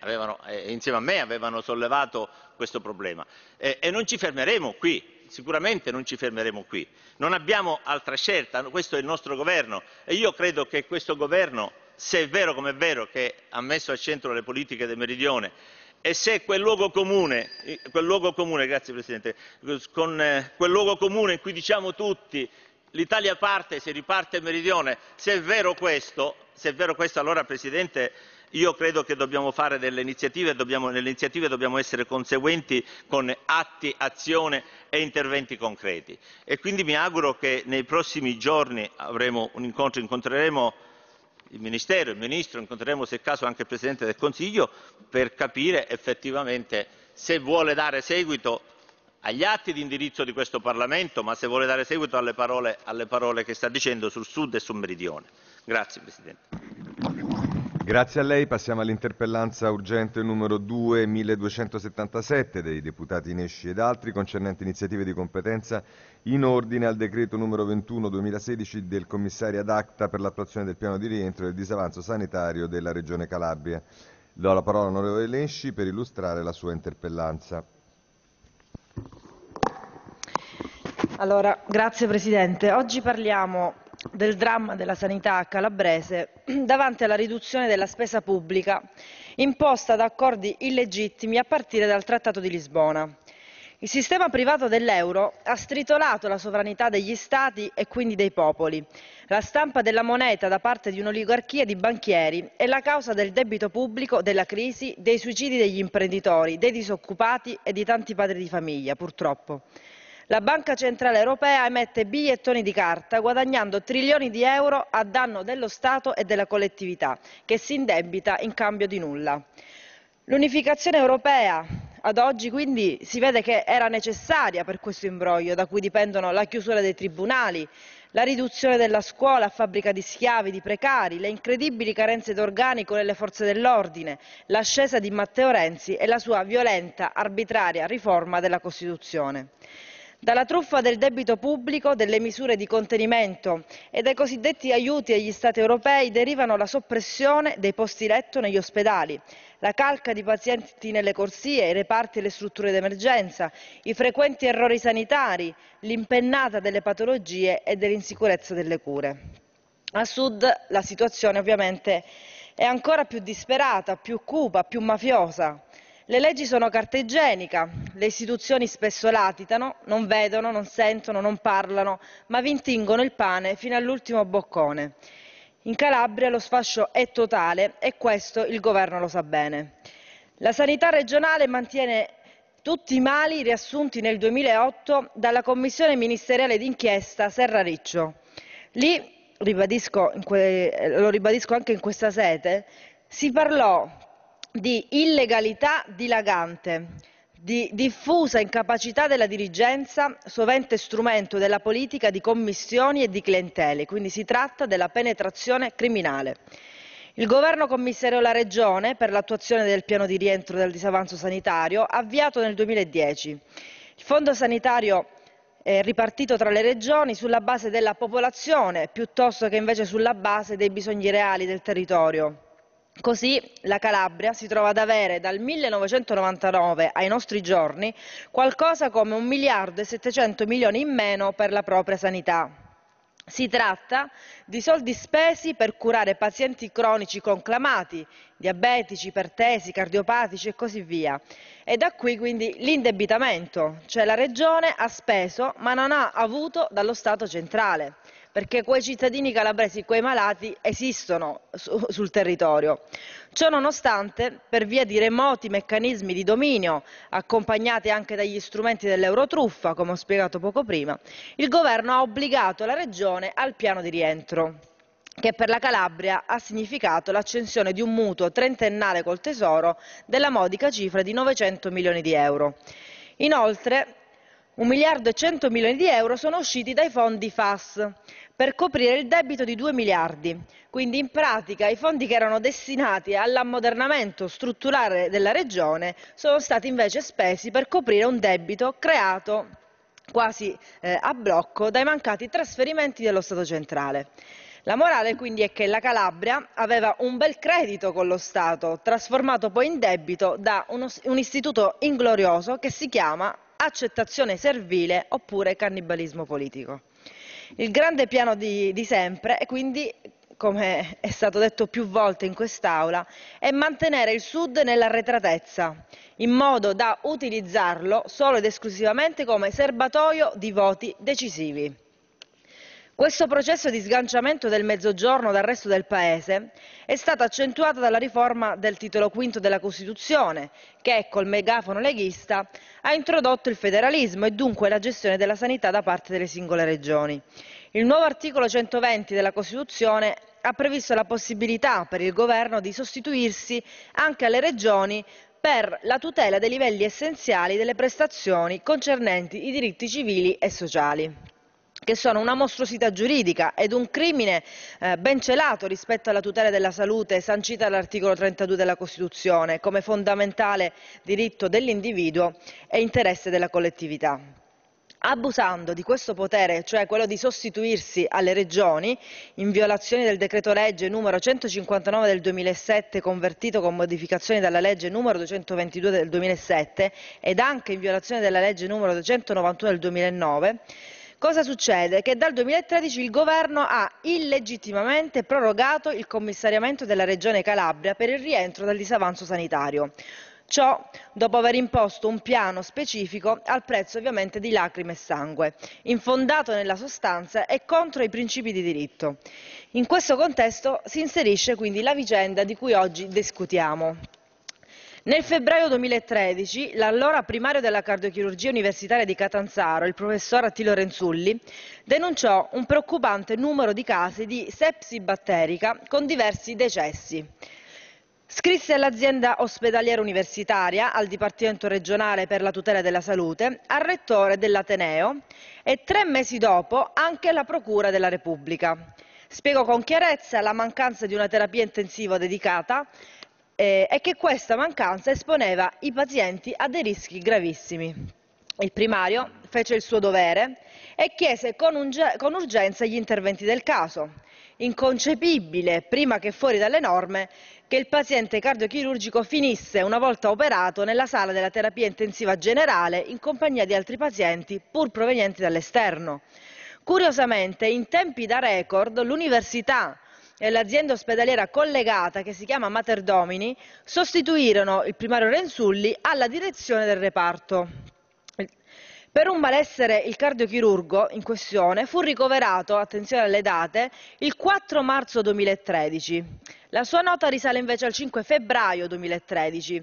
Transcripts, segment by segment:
avevano, eh, insieme a me avevano sollevato questo problema. Eh, e non ci fermeremo qui, sicuramente non ci fermeremo qui. Non abbiamo altra scelta, questo è il nostro governo e io credo che questo governo, se è vero come è vero che ha messo al centro le politiche del Meridione e se quel luogo comune, eh, quel luogo comune, grazie Presidente, con eh, quel luogo comune in cui diciamo tutti l'Italia parte se riparte il Meridione, se è vero questo, se è vero questo allora Presidente io credo che dobbiamo fare delle iniziative, dobbiamo, nelle iniziative dobbiamo essere conseguenti con atti, azione e interventi concreti. E quindi mi auguro che nei prossimi giorni avremo un incontro, incontreremo il Ministero, il Ministro, incontreremo se è caso anche il Presidente del Consiglio per capire effettivamente se vuole dare seguito agli atti di indirizzo di questo Parlamento, ma se vuole dare seguito alle parole, alle parole che sta dicendo sul Sud e sul Meridione. Grazie Presidente. Grazie a lei. Passiamo all'interpellanza urgente numero 2, 1277 dei deputati Nesci ed altri concernente iniziative di competenza in ordine al decreto numero 21 2016 del commissario ad acta per l'attuazione del piano di rientro del disavanzo sanitario della Regione Calabria. Do la parola all'onorevole Nesci per illustrare la sua interpellanza. Allora, grazie Presidente. Oggi parliamo del dramma della sanità calabrese davanti alla riduzione della spesa pubblica imposta da accordi illegittimi a partire dal Trattato di Lisbona. Il sistema privato dell'euro ha stritolato la sovranità degli stati e quindi dei popoli. La stampa della moneta da parte di un'oligarchia di banchieri è la causa del debito pubblico, della crisi, dei suicidi degli imprenditori, dei disoccupati e di tanti padri di famiglia, purtroppo. La Banca Centrale Europea emette bigliettoni di carta guadagnando trilioni di euro a danno dello Stato e della collettività, che si indebita in cambio di nulla. L'unificazione europea ad oggi quindi si vede che era necessaria per questo imbroglio da cui dipendono la chiusura dei tribunali, la riduzione della scuola a fabbrica di schiavi, di precari, le incredibili carenze d'organico nelle forze dell'ordine, l'ascesa di Matteo Renzi e la sua violenta, arbitraria riforma della Costituzione dalla truffa del debito pubblico, delle misure di contenimento e dai cosiddetti aiuti agli Stati europei derivano la soppressione dei posti letto negli ospedali, la calca di pazienti nelle corsie, i reparti e le strutture d'emergenza, i frequenti errori sanitari, l'impennata delle patologie e dell'insicurezza delle cure. A sud la situazione ovviamente è ancora più disperata, più cupa, più mafiosa. Le leggi sono carta igienica, le istituzioni spesso latitano, non vedono, non sentono, non parlano, ma vi intingono il pane fino all'ultimo boccone. In Calabria lo sfascio è totale e questo il governo lo sa bene. La sanità regionale mantiene tutti i mali riassunti nel 2008 dalla Commissione ministeriale d'inchiesta Serra Riccio. Lì, ribadisco, lo ribadisco anche in questa sede, si parlò di illegalità dilagante, di diffusa incapacità della dirigenza, sovente strumento della politica di commissioni e di clientele, quindi si tratta della penetrazione criminale. Il governo commissario la Regione per l'attuazione del piano di rientro del disavanzo sanitario avviato nel 2010. Il fondo sanitario è ripartito tra le regioni sulla base della popolazione piuttosto che invece sulla base dei bisogni reali del territorio Così la Calabria si trova ad avere dal 1999 ai nostri giorni qualcosa come 1 miliardo e 700 milioni in meno per la propria sanità. Si tratta di soldi spesi per curare pazienti cronici conclamati, diabetici, ipertesi, cardiopatici e così via. E da qui quindi l'indebitamento, cioè la Regione ha speso ma non ha avuto dallo Stato centrale perché quei cittadini calabresi, quei malati, esistono su, sul territorio. Ciò nonostante, per via di remoti meccanismi di dominio, accompagnati anche dagli strumenti dell'Eurotruffa, come ho spiegato poco prima, il governo ha obbligato la Regione al piano di rientro che per la Calabria ha significato l'accensione di un mutuo trentennale col Tesoro della modica cifra di 900 milioni di euro. Inoltre, 1 miliardo e 100 milioni di euro sono usciti dai fondi FAS per coprire il debito di 2 miliardi. Quindi in pratica i fondi che erano destinati all'ammodernamento strutturale della regione sono stati invece spesi per coprire un debito creato quasi eh, a blocco dai mancati trasferimenti dello Stato centrale. La morale quindi è che la Calabria aveva un bel credito con lo Stato, trasformato poi in debito da uno, un istituto inglorioso che si chiama accettazione servile oppure cannibalismo politico. Il grande piano di, di sempre è quindi come è stato detto più volte in quest'Aula, è mantenere il Sud nell'arretratezza, in modo da utilizzarlo solo ed esclusivamente come serbatoio di voti decisivi. Questo processo di sganciamento del Mezzogiorno dal resto del Paese è stato accentuato dalla riforma del titolo V della Costituzione, che col megafono leghista ha introdotto il federalismo e dunque la gestione della sanità da parte delle singole regioni. Il nuovo articolo 120 della Costituzione ha previsto la possibilità per il governo di sostituirsi anche alle regioni per la tutela dei livelli essenziali delle prestazioni concernenti i diritti civili e sociali che sono una mostruosità giuridica ed un crimine eh, ben celato rispetto alla tutela della salute sancita dall'articolo 32 della Costituzione come fondamentale diritto dell'individuo e interesse della collettività. Abusando di questo potere, cioè quello di sostituirsi alle regioni, in violazione del decreto legge numero 159 del 2007, convertito con modificazioni dalla legge numero 222 del 2007, ed anche in violazione della legge numero 291 del 2009, Cosa succede? Che dal 2013 il governo ha illegittimamente prorogato il commissariamento della regione Calabria per il rientro dal disavanzo sanitario. Ciò dopo aver imposto un piano specifico al prezzo ovviamente di lacrime e sangue, infondato nella sostanza e contro i principi di diritto. In questo contesto si inserisce quindi la vicenda di cui oggi discutiamo, nel febbraio 2013 l'allora primario della cardiochirurgia universitaria di Catanzaro, il professor Attilo Renzulli, denunciò un preoccupante numero di casi di sepsi batterica con diversi decessi. Scrisse all'azienda ospedaliera universitaria, al Dipartimento regionale per la tutela della salute, al rettore dell'Ateneo e tre mesi dopo anche alla Procura della Repubblica. Spiego con chiarezza la mancanza di una terapia intensiva dedicata, eh, è che questa mancanza esponeva i pazienti a dei rischi gravissimi. Il primario fece il suo dovere e chiese con, con urgenza gli interventi del caso. Inconcepibile, prima che fuori dalle norme, che il paziente cardiochirurgico finisse, una volta operato, nella sala della terapia intensiva generale in compagnia di altri pazienti, pur provenienti dall'esterno. Curiosamente, in tempi da record, l'università e l'azienda ospedaliera collegata che si chiama Mater Domini sostituirono il primario Rensulli alla direzione del reparto. Per un malessere il cardiochirurgo in questione fu ricoverato, attenzione alle date, il 4 marzo 2013. La sua nota risale invece al 5 febbraio 2013.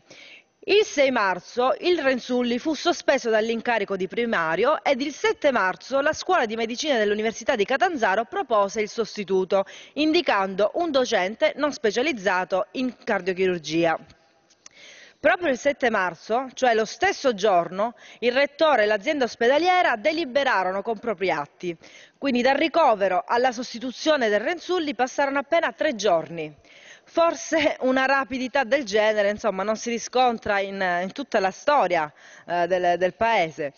Il 6 marzo il Renzulli fu sospeso dall'incarico di primario ed il 7 marzo la scuola di medicina dell'Università di Catanzaro propose il sostituto, indicando un docente non specializzato in cardiochirurgia. Proprio il 7 marzo, cioè lo stesso giorno, il rettore e l'azienda ospedaliera deliberarono con propri atti. Quindi dal ricovero alla sostituzione del Renzulli passarono appena tre giorni. Forse una rapidità del genere insomma, non si riscontra in, in tutta la storia eh, del, del Paese.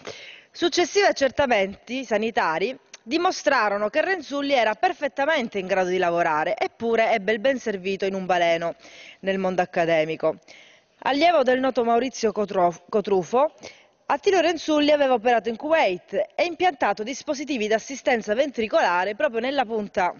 Successivi accertamenti sanitari dimostrarono che Renzulli era perfettamente in grado di lavorare, eppure ebbe il ben servito in un baleno nel mondo accademico. Allievo del noto Maurizio Cotrufo, Attilio Renzulli aveva operato in Kuwait e impiantato dispositivi di assistenza ventricolare proprio nella punta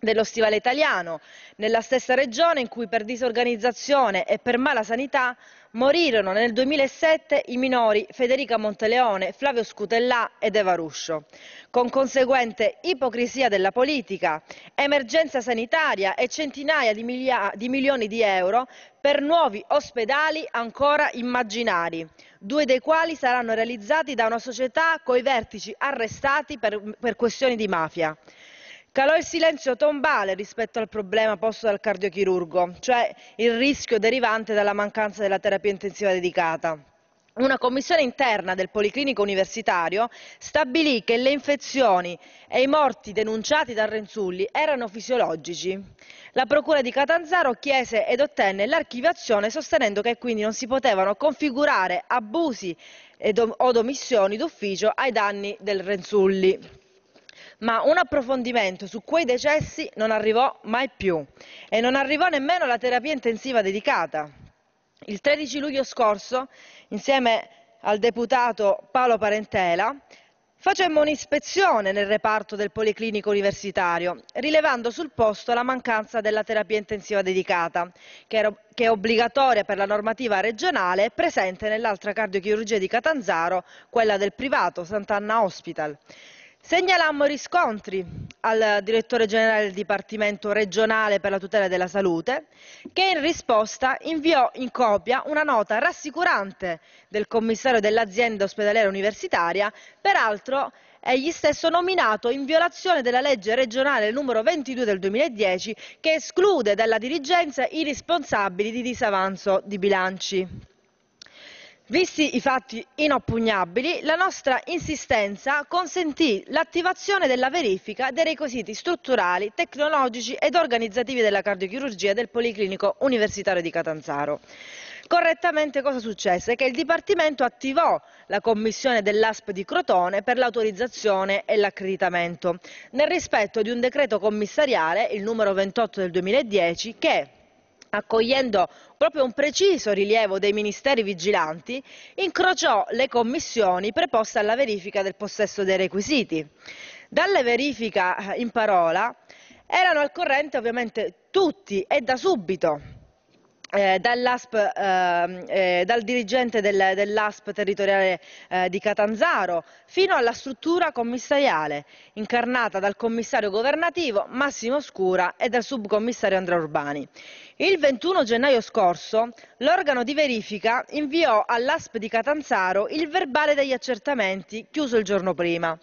dello stivale italiano, nella stessa regione in cui per disorganizzazione e per mala sanità morirono nel 2007 i minori Federica Monteleone, Flavio Scutellà ed Eva Ruscio, con conseguente ipocrisia della politica, emergenza sanitaria e centinaia di, di milioni di euro per nuovi ospedali ancora immaginari, due dei quali saranno realizzati da una società coi vertici arrestati per, per questioni di mafia. Calò il silenzio tombale rispetto al problema posto dal cardiochirurgo, cioè il rischio derivante dalla mancanza della terapia intensiva dedicata. Una commissione interna del Policlinico Universitario stabilì che le infezioni e i morti denunciati da Renzulli erano fisiologici. La Procura di Catanzaro chiese ed ottenne l'archiviazione sostenendo che quindi non si potevano configurare abusi o omissioni d'ufficio ai danni del Renzulli ma un approfondimento su quei decessi non arrivò mai più e non arrivò nemmeno la terapia intensiva dedicata. Il 13 luglio scorso, insieme al deputato Paolo Parentela, Facemmo un'ispezione nel reparto del Policlinico Universitario, rilevando sul posto la mancanza della terapia intensiva dedicata, che, è obbligatoria per la normativa regionale e presente nell'altra cardiochirurgia di Catanzaro, quella del privato Sant'Anna Hospital. Segnalammo riscontri al direttore generale del Dipartimento regionale per la tutela della salute che in risposta inviò in copia una nota rassicurante del commissario dell'azienda ospedaliera universitaria, peraltro egli stesso nominato in violazione della legge regionale numero 22 del 2010 che esclude dalla dirigenza i responsabili di disavanzo di bilanci. Visti i fatti inoppugnabili, la nostra insistenza consentì l'attivazione della verifica dei requisiti strutturali, tecnologici ed organizzativi della cardiochirurgia del Policlinico Universitario di Catanzaro. Correttamente cosa successe? Che il Dipartimento attivò la commissione dell'ASP di Crotone per l'autorizzazione e l'accreditamento, nel rispetto di un decreto commissariale, il numero 28 del 2010, che accogliendo proprio un preciso rilievo dei ministeri vigilanti, incrociò le commissioni preposte alla verifica del possesso dei requisiti. Dalla verifica eh, in parola erano al corrente ovviamente tutti e da subito eh, eh, eh, dal dirigente del, dell'ASP territoriale eh, di Catanzaro fino alla struttura commissariale incarnata dal commissario governativo Massimo Scura e dal subcommissario Andrea Urbani. Il 21 gennaio scorso l'organo di verifica inviò all'ASP di Catanzaro il verbale degli accertamenti chiuso il giorno prima.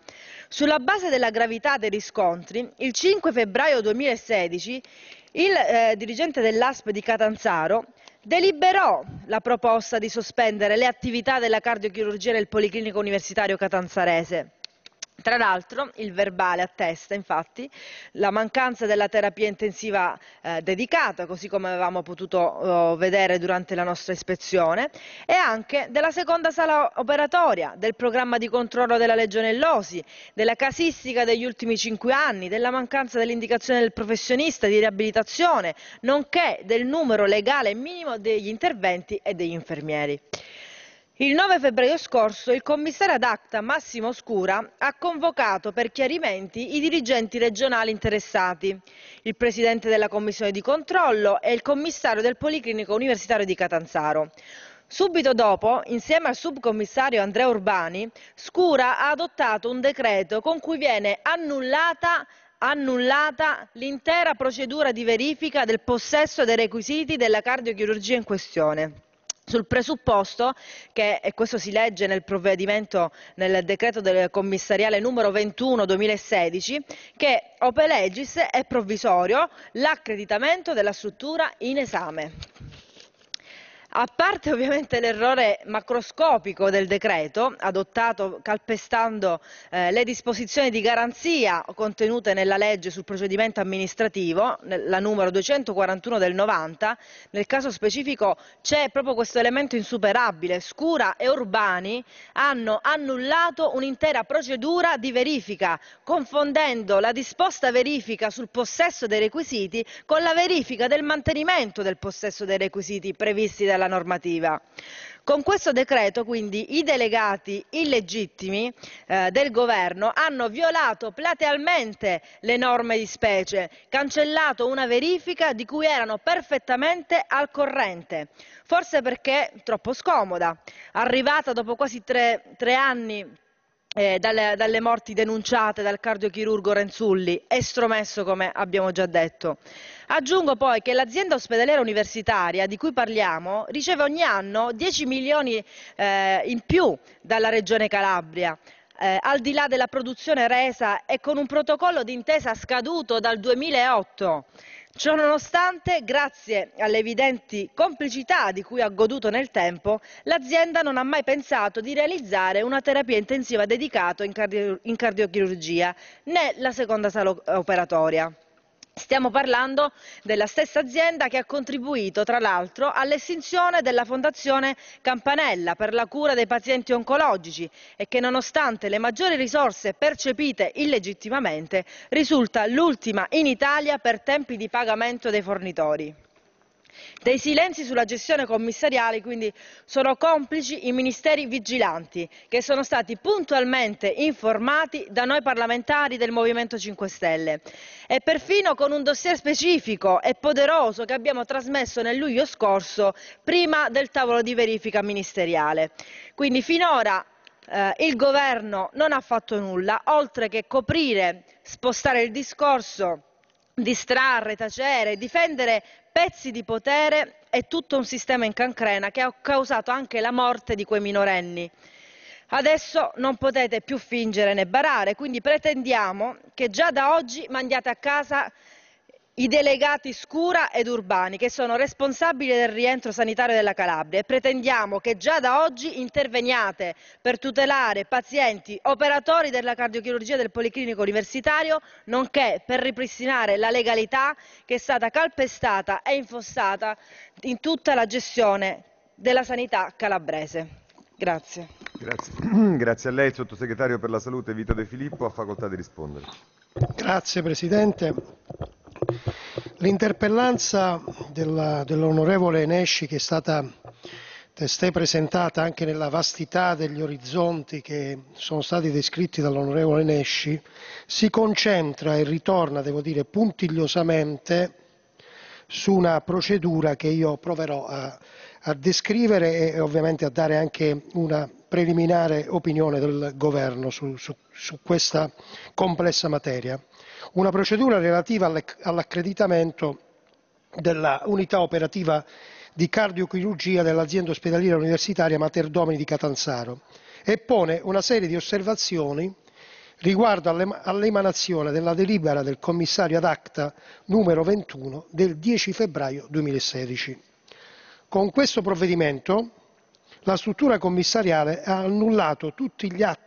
Sulla base della gravità dei riscontri, il 5 febbraio 2016 il eh, dirigente dell'ASP di Catanzaro deliberò la proposta di sospendere le attività della cardiochirurgia nel Policlinico Universitario Catanzarese. Tra l'altro il verbale attesta infatti la mancanza della terapia intensiva eh, dedicata, così come avevamo potuto eh, vedere durante la nostra ispezione, e anche della seconda sala operatoria, del programma di controllo della legionellosi, della casistica degli ultimi cinque anni, della mancanza dell'indicazione del professionista di riabilitazione, nonché del numero legale minimo degli interventi e degli infermieri. Il 9 febbraio scorso il commissario ad acta Massimo Scura ha convocato per chiarimenti i dirigenti regionali interessati, il presidente della commissione di controllo e il commissario del Policlinico Universitario di Catanzaro. Subito dopo, insieme al subcommissario Andrea Urbani, Scura ha adottato un decreto con cui viene annullata annullata l'intera procedura di verifica del possesso dei requisiti della cardiochirurgia in questione sul presupposto che, e questo si legge nel provvedimento, nel decreto del commissariale numero 21 2016, che Ope Legis è provvisorio l'accreditamento della struttura in esame. A parte ovviamente l'errore macroscopico del decreto, adottato calpestando eh, le disposizioni di garanzia contenute nella legge sul procedimento amministrativo, la numero 241 del 90, nel caso specifico c'è proprio questo elemento insuperabile. Scura e Urbani hanno annullato un'intera procedura di verifica, confondendo la disposta verifica sul possesso dei requisiti con la verifica del mantenimento del possesso dei requisiti previsti dalla dalla normativa. Con questo decreto quindi i delegati illegittimi eh, del governo hanno violato platealmente le norme di specie, cancellato una verifica di cui erano perfettamente al corrente, forse perché troppo scomoda, arrivata dopo quasi tre, tre anni eh, dalle, dalle, morti denunciate dal cardiochirurgo Renzulli, estromesso come abbiamo già detto. Aggiungo poi che l'azienda ospedaliera universitaria di cui parliamo riceve ogni anno 10 milioni eh, in più dalla Regione Calabria. Eh, al di là della produzione resa e con un protocollo d'intesa scaduto dal 2008. Ciononostante, grazie alle evidenti complicità di cui ha goduto nel tempo, l'azienda non ha mai pensato di realizzare una terapia intensiva dedicata in, cardio in cardiochirurgia né la seconda sala operatoria. Stiamo parlando della stessa azienda che ha contribuito, tra l'altro, all'estinzione della Fondazione Campanella per la cura dei pazienti oncologici e che, nonostante le maggiori risorse percepite illegittimamente, risulta l'ultima in Italia per tempi di pagamento dei fornitori. Dei silenzi sulla gestione commissariale quindi sono complici i ministeri vigilanti che sono stati puntualmente informati da noi parlamentari del Movimento 5 Stelle e perfino con un dossier specifico e poderoso che abbiamo trasmesso nel luglio scorso prima del tavolo di verifica ministeriale. Quindi finora eh, il governo non ha fatto nulla oltre che coprire, spostare il discorso distrarre, tacere, difendere pezzi di potere e tutto un sistema in cancrena che ha causato anche la morte di quei minorenni. Adesso non potete più fingere né barare, quindi pretendiamo che già da oggi mandiate a casa i delegati Scura ed Urbani che sono responsabili del rientro sanitario della Calabria e pretendiamo che già da oggi interveniate per tutelare pazienti, operatori della cardiochirurgia del Policlinico Universitario, nonché per ripristinare la legalità che è stata calpestata e infossata in tutta la gestione della sanità calabrese. Grazie. Grazie. Grazie a lei, sottosegretario per la salute Vito De Filippo, ha facoltà di rispondere. Grazie Presidente. L'interpellanza dell'onorevole dell Nesci che è stata testè presentata anche nella vastità degli orizzonti che sono stati descritti dall'onorevole Nesci si concentra e ritorna, devo dire, puntigliosamente su una procedura che io proverò a, a descrivere e ovviamente a dare anche una preliminare opinione del Governo su, su, su questa complessa materia. Una procedura relativa all'accreditamento della unità operativa di cardiochirurgia dell'azienda ospedaliera universitaria Mater Domini di Catanzaro e pone una serie di osservazioni riguardo all'emanazione della delibera del commissario ad acta numero 21 del 10 febbraio 2016. Con questo provvedimento la struttura commissariale ha annullato tutti gli atti